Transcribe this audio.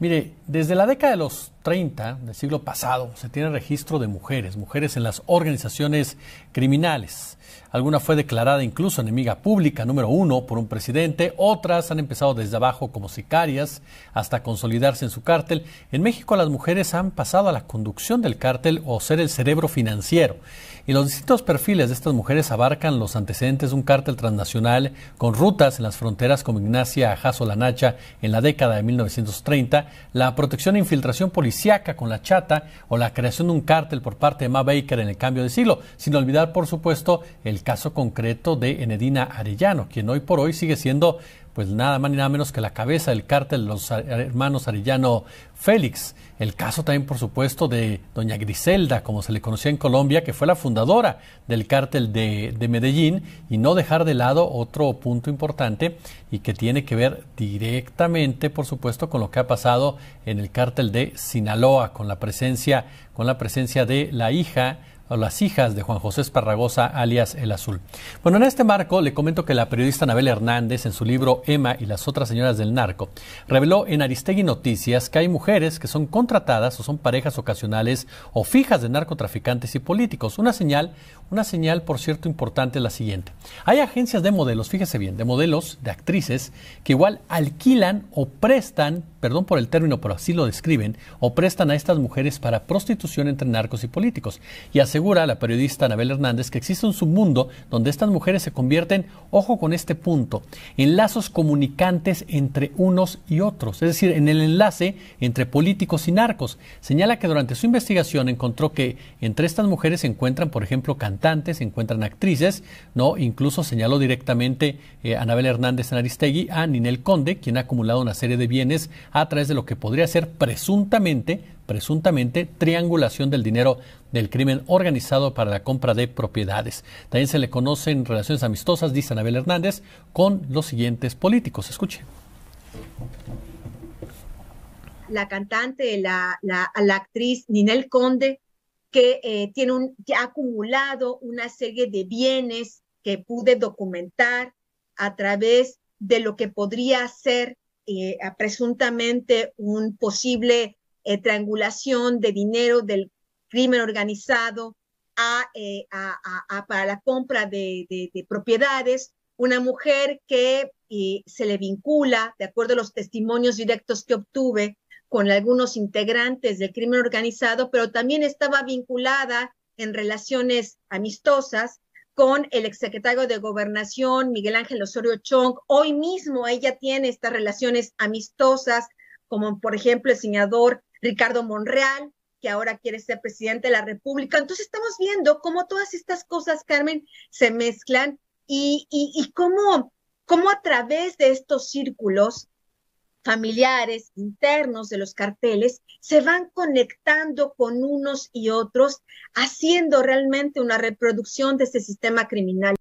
Mire, desde la década de los 30 del siglo pasado se tiene registro de mujeres, mujeres en las organizaciones criminales. Alguna fue declarada incluso enemiga pública número uno por un presidente, otras han empezado desde abajo como sicarias hasta consolidarse en su cártel. En México las mujeres han pasado a la conducción del cártel o ser el cerebro financiero. Y los distintos perfiles de estas mujeres abarcan los antecedentes de un cártel transnacional con rutas en las fronteras como Ignacia Jaso Lanacha en la década de 1930, la protección e infiltración política con la chata o la creación de un cártel por parte de Ma Baker en el cambio de siglo, sin olvidar, por supuesto, el caso concreto de Enedina Arellano, quien hoy por hoy sigue siendo pues nada más ni nada menos que la cabeza del cártel los hermanos Arellano Félix. El caso también, por supuesto, de doña Griselda, como se le conocía en Colombia, que fue la fundadora del cártel de, de Medellín, y no dejar de lado otro punto importante y que tiene que ver directamente, por supuesto, con lo que ha pasado en el cártel de Sinaloa, con la presencia, con la presencia de la hija a las hijas de Juan José Esparragosa, alias El Azul. Bueno, en este marco le comento que la periodista Anabel Hernández, en su libro Emma y las otras señoras del narco, reveló en Aristegui Noticias que hay mujeres que son contratadas o son parejas ocasionales o fijas de narcotraficantes y políticos. Una señal, una señal, por cierto, importante es la siguiente. Hay agencias de modelos, fíjese bien, de modelos, de actrices, que igual alquilan o prestan, perdón por el término, pero así lo describen, o prestan a estas mujeres para prostitución entre narcos y políticos. Y hace Asegura la periodista Anabel Hernández que existe un submundo donde estas mujeres se convierten, ojo con este punto, en lazos comunicantes entre unos y otros, es decir, en el enlace entre políticos y narcos. Señala que durante su investigación encontró que entre estas mujeres se encuentran, por ejemplo, cantantes, se encuentran actrices, ¿no? Incluso señaló directamente eh, Anabel Hernández Aristegui a Ninel Conde, quien ha acumulado una serie de bienes a través de lo que podría ser presuntamente presuntamente triangulación del dinero del crimen organizado para la compra de propiedades. También se le conocen relaciones amistosas, dice Anabel Hernández, con los siguientes políticos. Escuche. La cantante, la, actriz Ninel Conde, que ha eh, tiene un, acumulado una serie de bienes que pude documentar a través de lo que podría ser eh, presuntamente un posible de eh, triangulación de dinero del crimen organizado a, eh, para la compra de, propiedades, una mujer que se le vincula, de acuerdo a los testimonios directos que obtuve, con algunos integrantes del crimen organizado, pero también estaba vinculada en relaciones amistosas con el exsecretario de Gobernación, Miguel Ángel Osorio Chong. Hoy mismo ella tiene estas relaciones amistosas, como por ejemplo el senador Ricardo Monreal, que ahora quiere ser presidente de la República. Entonces estamos viendo cómo todas estas cosas, Carmen, se mezclan y, cómo, cómo a través de estos círculos familiares internos de los carteles se van conectando con unos y otros, haciendo realmente una reproducción de este sistema criminal.